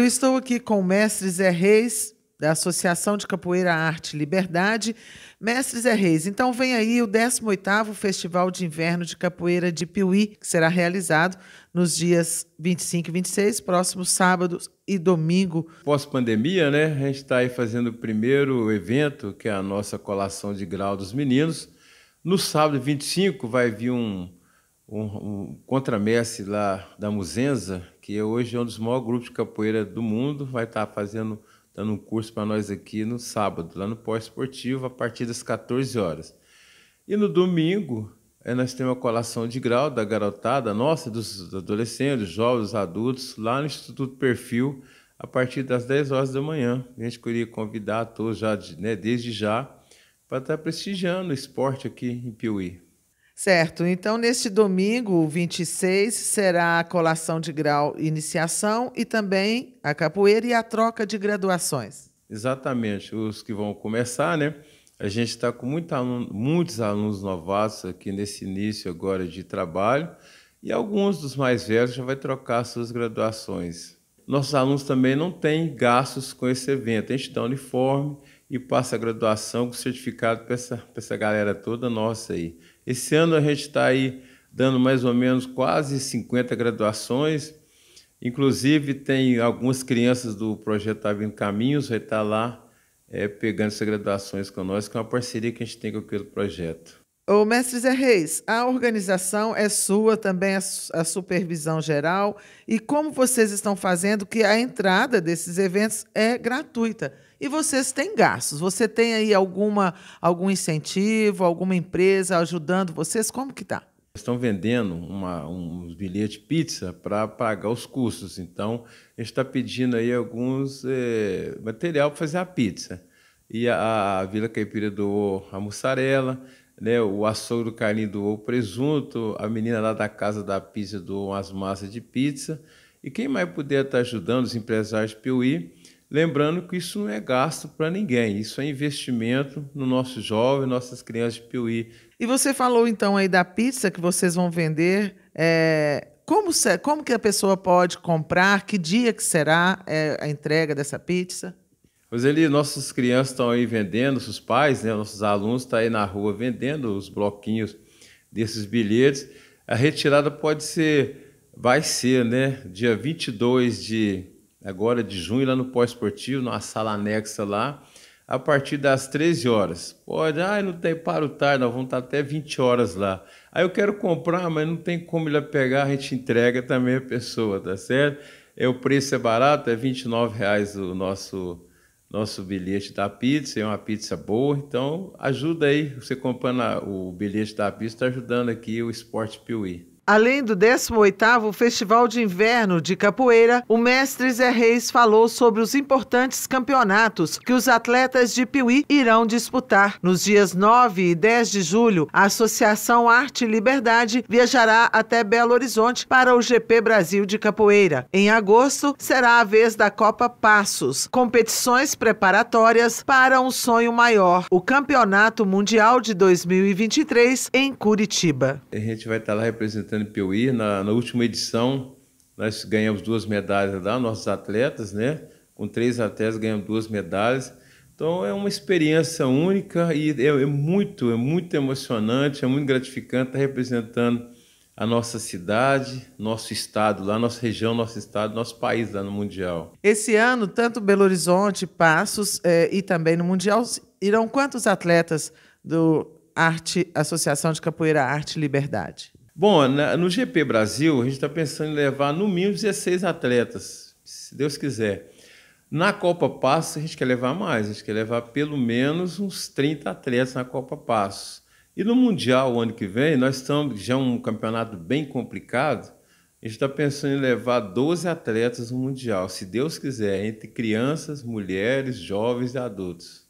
Eu estou aqui com o mestre Zé Reis, da Associação de Capoeira Arte e Liberdade. Mestre Zé Reis, então vem aí o 18º Festival de Inverno de Capoeira de Piuí, que será realizado nos dias 25 e 26, próximos sábados e domingo. Pós-pandemia, né? A gente está aí fazendo o primeiro evento, que é a nossa colação de grau dos meninos. No sábado 25 vai vir um, um, um contramestre lá da Muzenza, que hoje é um dos maiores grupos de capoeira do mundo, vai estar tá fazendo, dando um curso para nós aqui no sábado, lá no pós-esportivo, a partir das 14 horas. E no domingo, eh, nós temos a colação de grau da garotada nossa, dos adolescentes, dos jovens, dos adultos, lá no Instituto Perfil, a partir das 10 horas da manhã. A gente queria convidar todos já, né, desde já, para estar tá prestigiando o esporte aqui em Piuí. Certo. Então, neste domingo, 26, será a colação de grau iniciação e também a capoeira e a troca de graduações. Exatamente. Os que vão começar, né? A gente está com muito aluno, muitos alunos novatos aqui nesse início agora de trabalho e alguns dos mais velhos já vai trocar suas graduações. Nossos alunos também não têm gastos com esse evento. A gente dá uniforme, e passa a graduação com certificado para essa, essa galera toda nossa aí. Esse ano a gente está aí dando mais ou menos quase 50 graduações. Inclusive, tem algumas crianças do projeto tá Vindo Caminhos, vai estar tá lá é, pegando essas graduações conosco, que é uma parceria que a gente tem com aquele projeto. O mestre Zé Reis, a organização é sua, também a supervisão geral. E como vocês estão fazendo que a entrada desses eventos é gratuita? E vocês têm gastos? Você tem aí alguma, algum incentivo, alguma empresa ajudando vocês? Como que está? Estão vendendo uma, um bilhete pizza para pagar os custos. Então, a gente está pedindo aí alguns é, material para fazer a pizza. E a, a Vila Caipira doou a mussarela né, o açougue do Carlinho doou o presunto, a menina lá da casa da pizza doou umas massas de pizza. E quem mais puder estar tá ajudando os empresários de Piuí, lembrando que isso não é gasto para ninguém, isso é investimento no nosso jovem, nossas crianças de Piuí. E você falou então aí da pizza que vocês vão vender. É... Como, como que a pessoa pode comprar? Que dia que será é, a entrega dessa pizza? pois ali nossas crianças estão aí vendendo, nossos pais, né, nossos alunos estão aí na rua vendendo os bloquinhos desses bilhetes. A retirada pode ser, vai ser, né? Dia 22 de agora de junho, lá no pós-esportivo, numa sala anexa lá, a partir das 13 horas. Pode, ah, não tem para o tarde, nós vamos estar até 20 horas lá. Aí eu quero comprar, mas não tem como ele pegar, a gente entrega também a pessoa, tá certo? É, o preço é barato, é R$ 29 o nosso nosso bilhete da pizza, é uma pizza boa, então ajuda aí, você comprando o bilhete da pizza, está ajudando aqui o Esporte Piuí. Além do 18º Festival de Inverno de Capoeira, o mestre Zé Reis falou sobre os importantes campeonatos que os atletas de Piuí irão disputar. Nos dias 9 e 10 de julho, a Associação Arte e Liberdade viajará até Belo Horizonte para o GP Brasil de Capoeira. Em agosto, será a vez da Copa Passos, competições preparatórias para um sonho maior, o Campeonato Mundial de 2023 em Curitiba. A gente vai estar lá representando na, na última edição, nós ganhamos duas medalhas lá, nossos atletas, né? Com três atletas ganhamos duas medalhas. Então é uma experiência única e é, é muito, é muito emocionante, é muito gratificante estar representando a nossa cidade, nosso estado lá, nossa região, nosso estado, nosso país lá no Mundial. Esse ano, tanto Belo Horizonte, Passos eh, e também no Mundial, irão quantos atletas do Arte Associação de Capoeira Arte Liberdade? Bom, na, no GP Brasil, a gente está pensando em levar no mínimo 16 atletas, se Deus quiser. Na Copa Passos, a gente quer levar mais, a gente quer levar pelo menos uns 30 atletas na Copa Passos. E no Mundial, o ano que vem, nós estamos já é um campeonato bem complicado. A gente está pensando em levar 12 atletas no Mundial, se Deus quiser, entre crianças, mulheres, jovens e adultos.